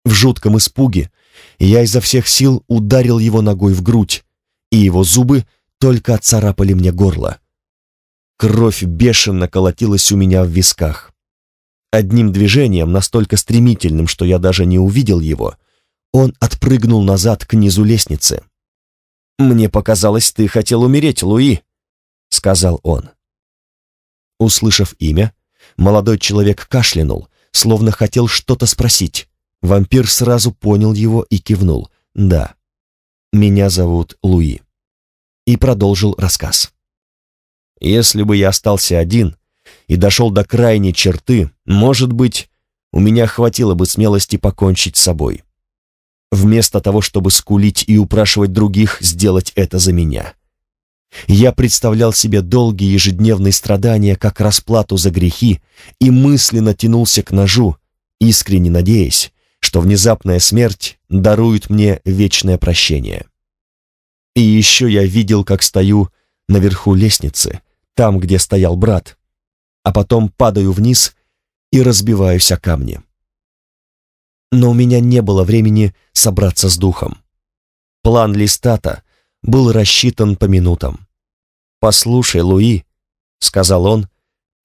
в жутком испуге я изо всех сил ударил его ногой в грудь, и его зубы только отцарапали мне горло. Кровь бешено колотилась у меня в висках. Одним движением, настолько стремительным, что я даже не увидел его, он отпрыгнул назад к низу лестницы. «Мне показалось, ты хотел умереть, Луи», — сказал он. Услышав имя, молодой человек кашлянул, словно хотел что-то спросить. Вампир сразу понял его и кивнул. «Да, меня зовут Луи». И продолжил рассказ. «Если бы я остался один и дошел до крайней черты, может быть, у меня хватило бы смелости покончить с собой. Вместо того, чтобы скулить и упрашивать других сделать это за меня». Я представлял себе долгие ежедневные страдания как расплату за грехи и мысленно тянулся к ножу, искренне надеясь, что внезапная смерть дарует мне вечное прощение. И еще я видел, как стою наверху лестницы, там, где стоял брат, а потом падаю вниз и разбиваюсь о камни. Но у меня не было времени собраться с духом. План Листата был рассчитан по минутам. «Послушай, Луи», — сказал он,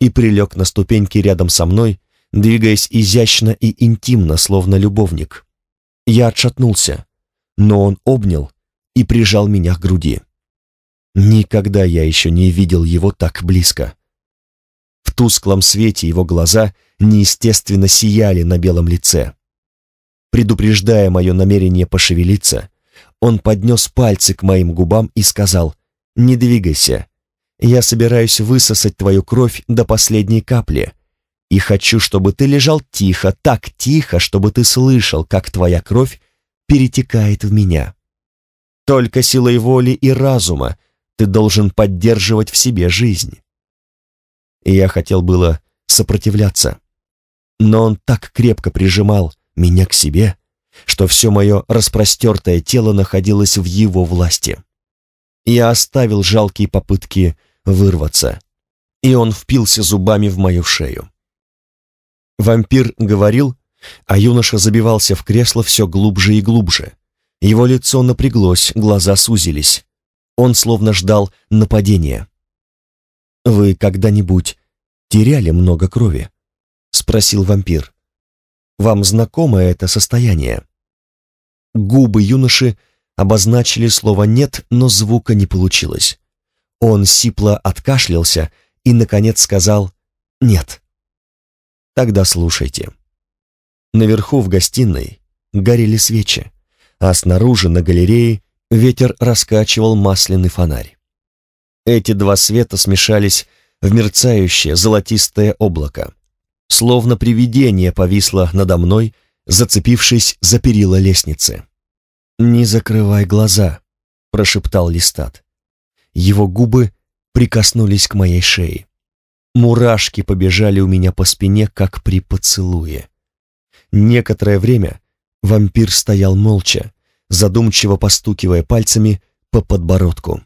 и прилег на ступеньки рядом со мной, двигаясь изящно и интимно, словно любовник. Я отшатнулся, но он обнял и прижал меня к груди. Никогда я еще не видел его так близко. В тусклом свете его глаза неестественно сияли на белом лице. Предупреждая мое намерение пошевелиться, он поднес пальцы к моим губам и сказал «Не двигайся, я собираюсь высосать твою кровь до последней капли, и хочу, чтобы ты лежал тихо, так тихо, чтобы ты слышал, как твоя кровь перетекает в меня. Только силой воли и разума ты должен поддерживать в себе жизнь. И я хотел было сопротивляться, но он так крепко прижимал меня к себе, что все мое распростертое тело находилось в его власти. Я оставил жалкие попытки вырваться, и он впился зубами в мою шею. Вампир говорил, а юноша забивался в кресло все глубже и глубже. Его лицо напряглось, глаза сузились. Он словно ждал нападения. «Вы когда-нибудь теряли много крови?» — спросил вампир. «Вам знакомо это состояние?» Губы юноши обозначили слово «нет», но звука не получилось. Он сипло откашлялся и, наконец, сказал «нет». Тогда слушайте. Наверху в гостиной горели свечи, а снаружи на галерее ветер раскачивал масляный фонарь. Эти два света смешались в мерцающее золотистое облако. Словно привидение повисло надо мной, зацепившись за перила лестницы. «Не закрывай глаза», — прошептал Листат. Его губы прикоснулись к моей шее. Мурашки побежали у меня по спине, как при поцелуе. Некоторое время вампир стоял молча, задумчиво постукивая пальцами по подбородку.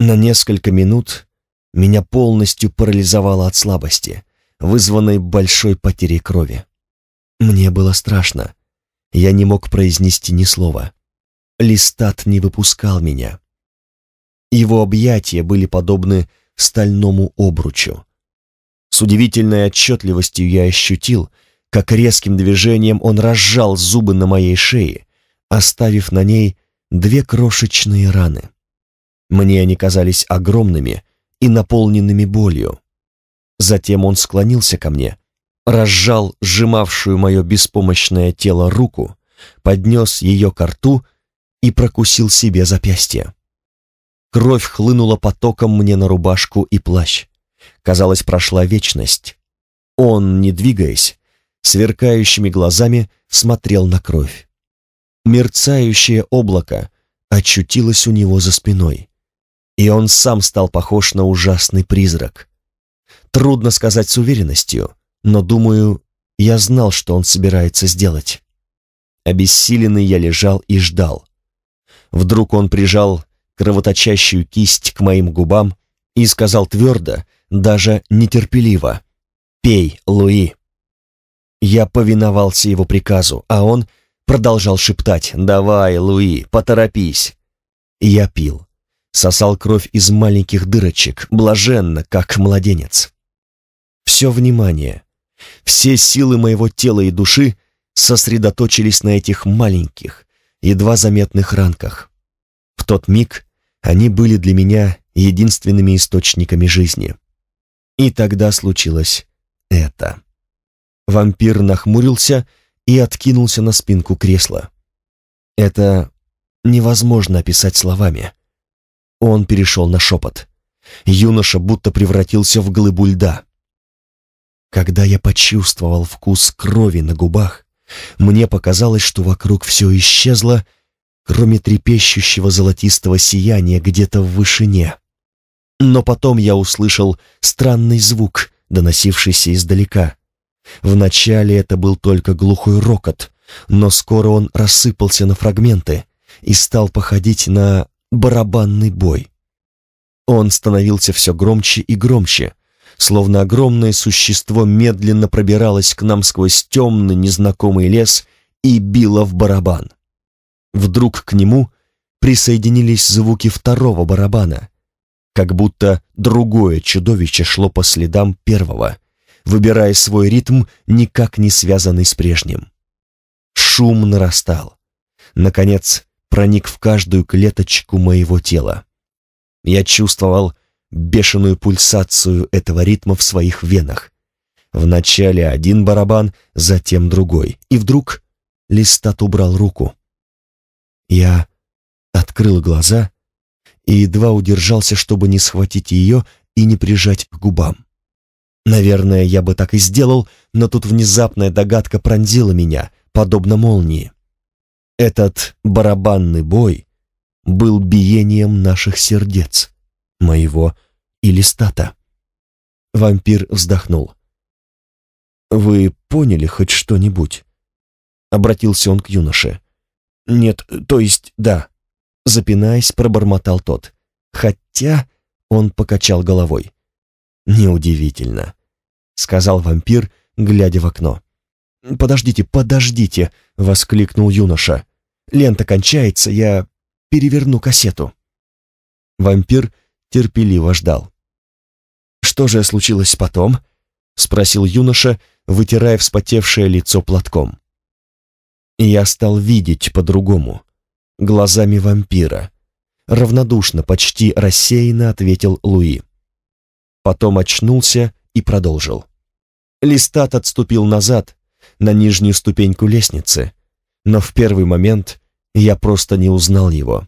На несколько минут меня полностью парализовало от слабости, вызванной большой потерей крови. Мне было страшно. Я не мог произнести ни слова. Листат не выпускал меня. Его объятия были подобны стальному обручу. С удивительной отчетливостью я ощутил, как резким движением он разжал зубы на моей шее, оставив на ней две крошечные раны. Мне они казались огромными и наполненными болью. Затем он склонился ко мне, разжал сжимавшую мое беспомощное тело руку, поднес ее к рту и прокусил себе запястье. Кровь хлынула потоком мне на рубашку и плащ. Казалось, прошла вечность. Он, не двигаясь, сверкающими глазами смотрел на кровь. Мерцающее облако очутилось у него за спиной, и он сам стал похож на ужасный призрак. Трудно сказать с уверенностью, но, думаю, я знал, что он собирается сделать. Обессиленный я лежал и ждал. Вдруг он прижал кровоточащую кисть к моим губам и сказал твердо, даже нетерпеливо, «Пей, Луи!» Я повиновался его приказу, а он продолжал шептать, «Давай, Луи, поторопись!» Я пил, сосал кровь из маленьких дырочек, блаженно, как младенец. Все внимание, все силы моего тела и души сосредоточились на этих маленьких, едва заметных ранках. В тот миг они были для меня единственными источниками жизни. И тогда случилось это. Вампир нахмурился и откинулся на спинку кресла. Это невозможно описать словами. Он перешел на шепот. Юноша будто превратился в глыбу льда. Когда я почувствовал вкус крови на губах, мне показалось, что вокруг все исчезло, кроме трепещущего золотистого сияния где-то в вышине. Но потом я услышал странный звук, доносившийся издалека. Вначале это был только глухой рокот, но скоро он рассыпался на фрагменты и стал походить на барабанный бой. Он становился все громче и громче, словно огромное существо медленно пробиралось к нам сквозь темный незнакомый лес и било в барабан. Вдруг к нему присоединились звуки второго барабана, как будто другое чудовище шло по следам первого, выбирая свой ритм, никак не связанный с прежним. Шум нарастал. Наконец, проник в каждую клеточку моего тела. Я чувствовал бешеную пульсацию этого ритма в своих венах. Вначале один барабан, затем другой, и вдруг Листат убрал руку. Я открыл глаза и едва удержался, чтобы не схватить ее и не прижать к губам. Наверное, я бы так и сделал, но тут внезапная догадка пронзила меня, подобно молнии. Этот барабанный бой был биением наших сердец, моего и листата. Вампир вздохнул. «Вы поняли хоть что-нибудь?» Обратился он к юноше. «Нет, то есть да», — запинаясь, пробормотал тот. «Хотя...» — он покачал головой. «Неудивительно», — сказал вампир, глядя в окно. «Подождите, подождите!» — воскликнул юноша. «Лента кончается, я переверну кассету». Вампир терпеливо ждал. «Что же случилось потом?» — спросил юноша, вытирая вспотевшее лицо платком и я стал видеть по-другому, глазами вампира. Равнодушно, почти рассеянно ответил Луи. Потом очнулся и продолжил. Листат отступил назад, на нижнюю ступеньку лестницы, но в первый момент я просто не узнал его.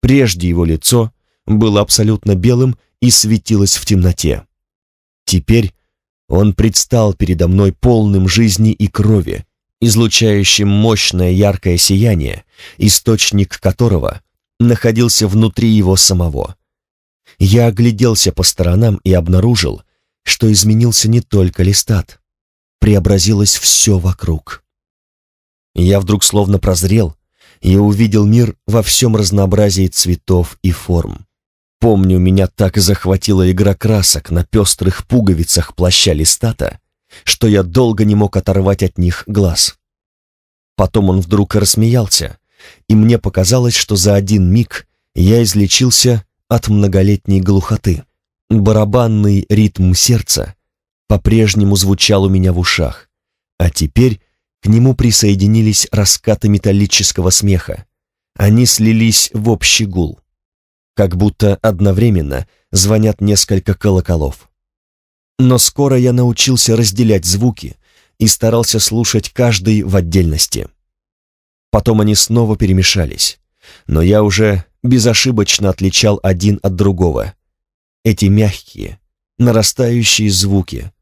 Прежде его лицо было абсолютно белым и светилось в темноте. Теперь он предстал передо мной полным жизни и крови, излучающим мощное яркое сияние, источник которого находился внутри его самого. Я огляделся по сторонам и обнаружил, что изменился не только листат, преобразилось все вокруг. Я вдруг словно прозрел и увидел мир во всем разнообразии цветов и форм. Помню, меня так захватила игра красок на пестрых пуговицах плаща листата, что я долго не мог оторвать от них глаз. Потом он вдруг рассмеялся, и мне показалось, что за один миг я излечился от многолетней глухоты. Барабанный ритм сердца по-прежнему звучал у меня в ушах, а теперь к нему присоединились раскаты металлического смеха. Они слились в общий гул, как будто одновременно звонят несколько колоколов. Но скоро я научился разделять звуки и старался слушать каждый в отдельности. Потом они снова перемешались, но я уже безошибочно отличал один от другого. Эти мягкие, нарастающие звуки,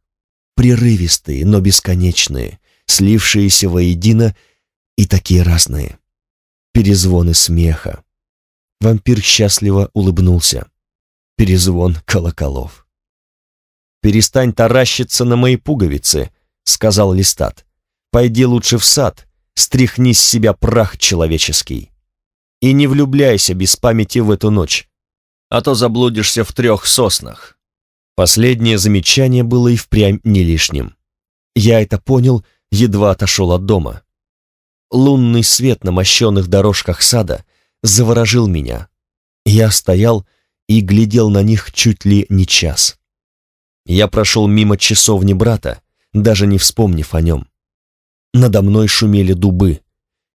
прерывистые, но бесконечные, слившиеся воедино и такие разные. Перезвоны смеха. Вампир счастливо улыбнулся. Перезвон колоколов. «Перестань таращиться на мои пуговицы», — сказал Листат. «Пойди лучше в сад, стряхни с себя прах человеческий. И не влюбляйся без памяти в эту ночь, а то заблудишься в трех соснах». Последнее замечание было и впрямь не лишним. Я это понял, едва отошел от дома. Лунный свет на мощенных дорожках сада заворожил меня. Я стоял и глядел на них чуть ли не час. Я прошел мимо часовни брата, даже не вспомнив о нем. Надо мной шумели дубы,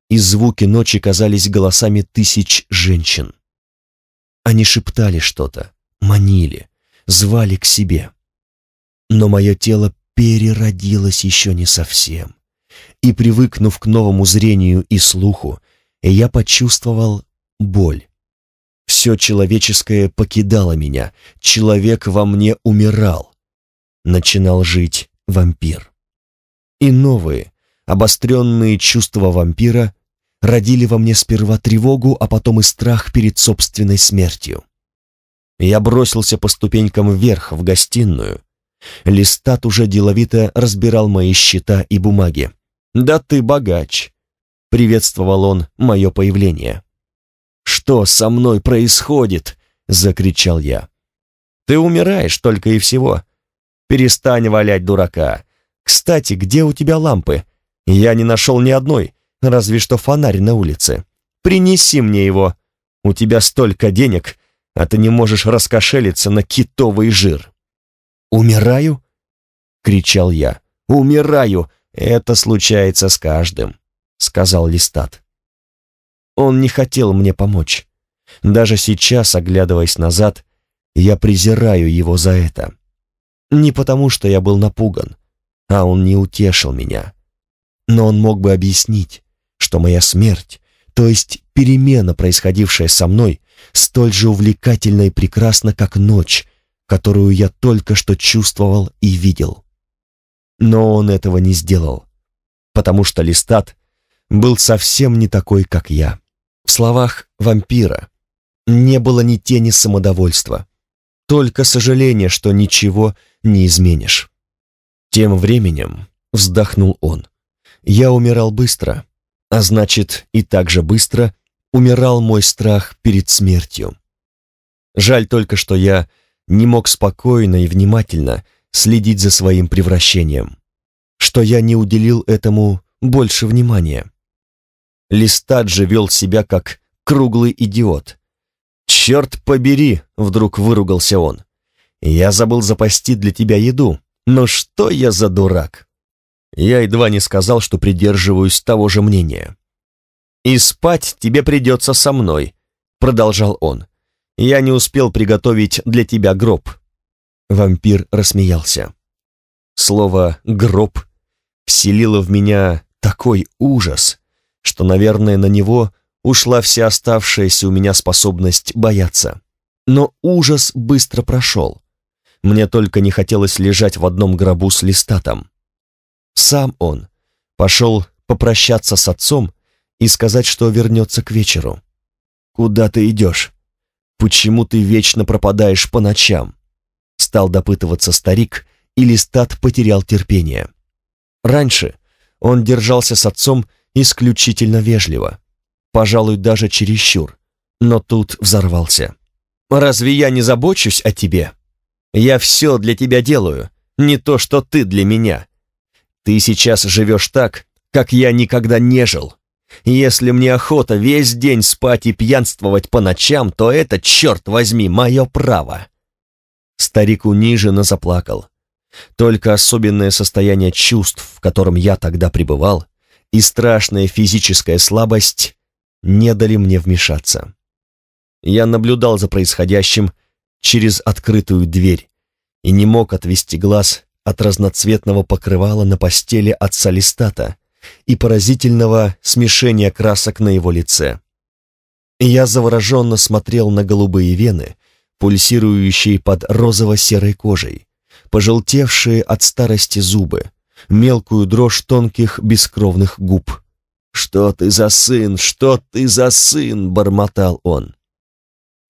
и звуки ночи казались голосами тысяч женщин. Они шептали что-то, манили, звали к себе. Но мое тело переродилось еще не совсем, и, привыкнув к новому зрению и слуху, я почувствовал боль. Все человеческое покидало меня, человек во мне умирал начинал жить вампир. И новые, обостренные чувства вампира родили во мне сперва тревогу, а потом и страх перед собственной смертью. Я бросился по ступенькам вверх в гостиную. Листат уже деловито разбирал мои счета и бумаги. «Да ты богач!» — приветствовал он мое появление. «Что со мной происходит?» — закричал я. «Ты умираешь только и всего», Перестань валять дурака. Кстати, где у тебя лампы? Я не нашел ни одной, разве что фонарь на улице. Принеси мне его. У тебя столько денег, а ты не можешь раскошелиться на китовый жир. Умираю? кричал я. Умираю. Это случается с каждым, сказал Листат. Он не хотел мне помочь. Даже сейчас, оглядываясь назад, я презираю его за это. Не потому, что я был напуган, а он не утешил меня. Но он мог бы объяснить, что моя смерть, то есть перемена, происходившая со мной, столь же увлекательна и прекрасна, как ночь, которую я только что чувствовал и видел. Но он этого не сделал, потому что Листат был совсем не такой, как я. В словах вампира не было ни тени самодовольства, только сожаление, что ничего не не изменишь. Тем временем вздохнул он. Я умирал быстро, а значит, и так же быстро умирал мой страх перед смертью. Жаль только, что я не мог спокойно и внимательно следить за своим превращением, что я не уделил этому больше внимания. Листат же вел себя как круглый идиот. «Черт побери!» — вдруг выругался он. Я забыл запасти для тебя еду. Но что я за дурак? Я едва не сказал, что придерживаюсь того же мнения. «И спать тебе придется со мной», — продолжал он. «Я не успел приготовить для тебя гроб». Вампир рассмеялся. Слово «гроб» вселило в меня такой ужас, что, наверное, на него ушла вся оставшаяся у меня способность бояться. Но ужас быстро прошел. Мне только не хотелось лежать в одном гробу с листатом. Сам он пошел попрощаться с отцом и сказать, что вернется к вечеру. «Куда ты идешь? Почему ты вечно пропадаешь по ночам?» Стал допытываться старик, и листат потерял терпение. Раньше он держался с отцом исключительно вежливо, пожалуй, даже чересчур, но тут взорвался. «Разве я не забочусь о тебе?» Я все для тебя делаю, не то, что ты для меня. Ты сейчас живешь так, как я никогда не жил. Если мне охота весь день спать и пьянствовать по ночам, то это, черт возьми, мое право». Старик униженно заплакал. Только особенное состояние чувств, в котором я тогда пребывал, и страшная физическая слабость не дали мне вмешаться. Я наблюдал за происходящим, через открытую дверь и не мог отвести глаз от разноцветного покрывала на постели отца Листата и поразительного смешения красок на его лице. Я завороженно смотрел на голубые вены, пульсирующие под розово-серой кожей, пожелтевшие от старости зубы, мелкую дрожь тонких бескровных губ. «Что ты за сын? Что ты за сын?» — бормотал он.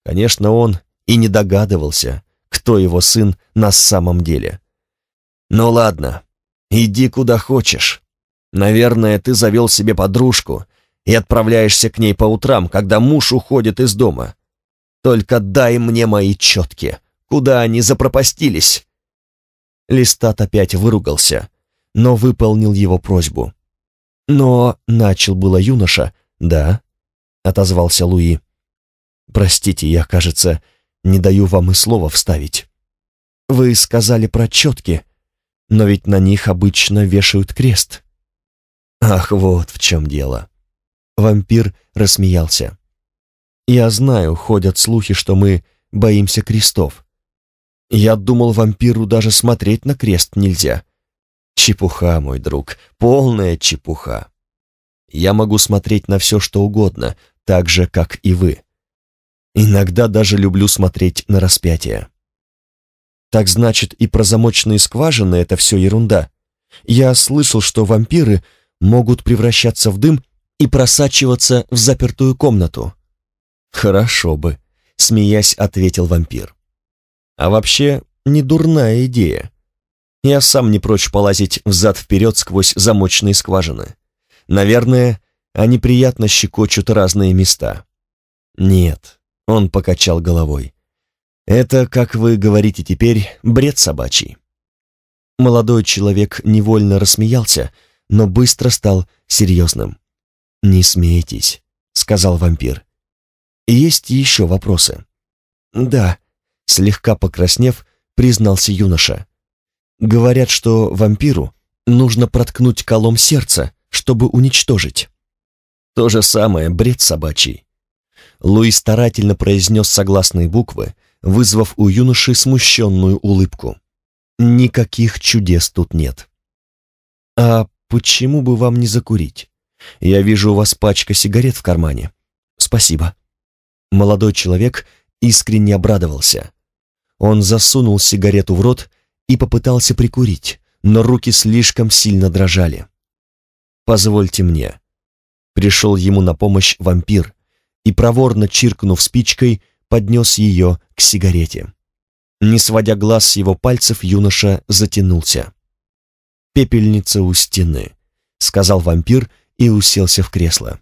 Конечно, он и не догадывался, кто его сын на самом деле. «Ну ладно, иди куда хочешь. Наверное, ты завел себе подружку и отправляешься к ней по утрам, когда муж уходит из дома. Только дай мне мои четки, куда они запропастились». Листат опять выругался, но выполнил его просьбу. «Но...» — начал было юноша. «Да», — отозвался Луи. «Простите, я, кажется, не даю вам и слова вставить. Вы сказали про четки, но ведь на них обычно вешают крест. Ах, вот в чем дело. Вампир рассмеялся. Я знаю, ходят слухи, что мы боимся крестов. Я думал, вампиру даже смотреть на крест нельзя. Чепуха, мой друг, полная чепуха. Я могу смотреть на все, что угодно, так же, как и вы. Иногда даже люблю смотреть на распятие. Так значит, и про замочные скважины это все ерунда. Я слышал, что вампиры могут превращаться в дым и просачиваться в запертую комнату. Хорошо бы, смеясь, ответил вампир. А вообще, не дурная идея. Я сам не прочь полазить взад-вперед сквозь замочные скважины. Наверное, они приятно щекочут разные места. Нет, он покачал головой. «Это, как вы говорите теперь, бред собачий». Молодой человек невольно рассмеялся, но быстро стал серьезным. «Не смейтесь», — сказал вампир. «Есть еще вопросы?» «Да», — слегка покраснев, признался юноша. «Говорят, что вампиру нужно проткнуть колом сердца, чтобы уничтожить». «То же самое бред собачий», Луи старательно произнес согласные буквы, вызвав у юноши смущенную улыбку. «Никаких чудес тут нет». «А почему бы вам не закурить? Я вижу у вас пачка сигарет в кармане. Спасибо». Молодой человек искренне обрадовался. Он засунул сигарету в рот и попытался прикурить, но руки слишком сильно дрожали. «Позвольте мне». Пришел ему на помощь вампир, и, проворно чиркнув спичкой, поднес ее к сигарете. Не сводя глаз с его пальцев, юноша затянулся. «Пепельница у стены», — сказал вампир и уселся в кресло.